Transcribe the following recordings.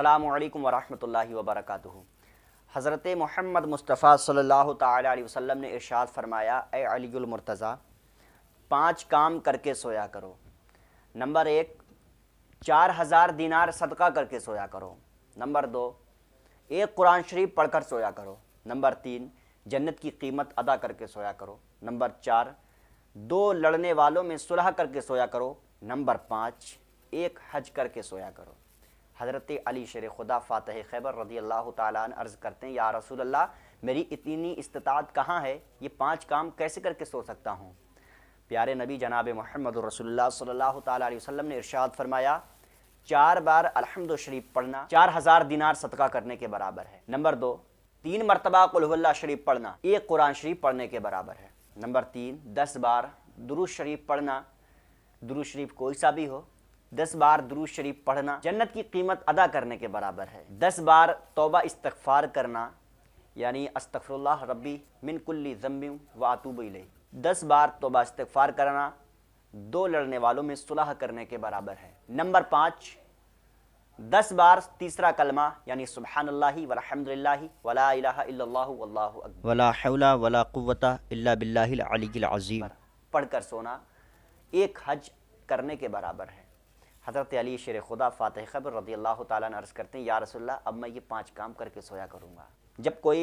अल्लाम वरहमल वबरक हज़रत मोहम्मद मुस्तफ़ा सल्लल्लाहु अलैहि वसल्लम ने इरशाद फरमाया ए अलीमरतज़ा पांच काम करके सोया करो नंबर एक चार हज़ार दिनार सदका करके सोया करो नंबर दो एक कुरान शरीफ पढ़कर सोया करो नंबर तीन जन्नत की कीमत अदा करके सोया करो नंबर चार दो लड़ने वालों में सुलह करके सोया करो नंबर पाँच एक हज करके सोया करो हज़रत अली शेर खुदा फ़ातह खैबर रदी अल्लाह तर्ज़ करते हैं या रसूल अल्लाह मेरी इतनी इस्तात कहाँ है ये पाँच काम कैसे करके सो सकता हूँ प्यारे नबी जनाब महमद रसोल्ला सल्ला तसलम ने इरशाद फरमाया चार बार अलहमद शरीफ पढ़ना चार हज़ार दिनार सदका करने के बराबर है नंबर दो तीन मरतबा कुल्ला शरीफ पढ़ना एक कुरान शरीफ पढ़ने के बराबर है नंबर तीन दस बार दुरुज शरीफ पढ़ना दुरुज शरीफ कोई सा भी हो दस बार दुरूद शरीफ पढ़ना जन्नत की कीमत अदा करने के बराबर है दस बार तोबा इस्तफ़ार करना यानी अस्तफ़रल्ला रबी मिनकुल्ली ज़म्बी व आतूब दस बार तोबा इस्तफ़ार करना दो लड़ने वालों में सुलह करने के बराबर है नंबर पाँच दस बार तीसरा कलमा यानी सुबहानल्ला वलहमदिल्ला वला वला वला कुवता बिल्लाज़ीम पढ़कर सोना एक हज करने के बराबर है हज़रत अली शेर खुदा फ़ातह खबर रदी अल्लाह तर्ज़ करते हैं या रसोल्ला अब मैं ये पाँच काम करके सोया करूँगा जब कोई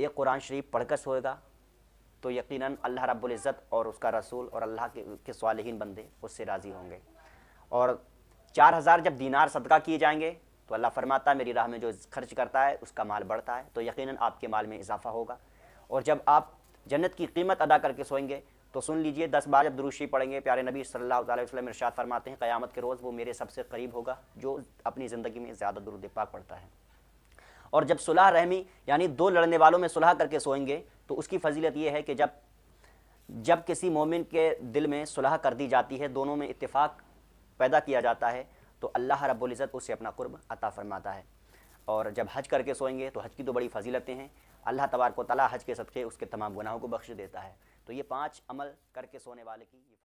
ये कुरान शरीफ पढ़ कर सोएगा तो यकीनन अल्लाह रब्ज़त और उसका रसूल और अल्लाह के, के सालहीन बंदे उससे राज़ी होंगे और चार हज़ार जब दीनार सदका किए जाएंगे तो अल्लाह फरमाता मेरी राह में जो खर्च करता है उसका माल बढ़ता है तो यकीनन आपके माल में इजाफ़ा होगा और जब आप जन्नत की कीमत अदा करके सोएंगे तो सुन लीजिए दस बार जब दुरुशी पढ़ेंगे प्यारे नबी सल्लल्लाहु अलैहि वसल्लम इरशाद फरमाते हैं क़यामत के रोज़ वो मेरे सबसे करीब होगा जो अपनी ज़िंदगी में ज़्यादा दुरुद पाक पढ़ता है और जब सुलह रहमी यानी दो लड़ने वालों में सुलह करके सोएंगे तो उसकी फजीलत यह है कि जब जब किसी मोमिन के दिल में सुलह कर दी जाती है दोनों में इत्तेफाक पैदा किया जाता है तो अल्लाह रब्बुल इज़्ज़त उसे अपना कुर्ब अता फरमाता है और जब हज करके सोएंगे तो हज की तो बड़ी फजीलतें हैं अल्लाह तबारक तला हज के सदक़े उसके तमाम गुनाहों को बख्श देता है तो ये पाँच अमल करके सोने वाले की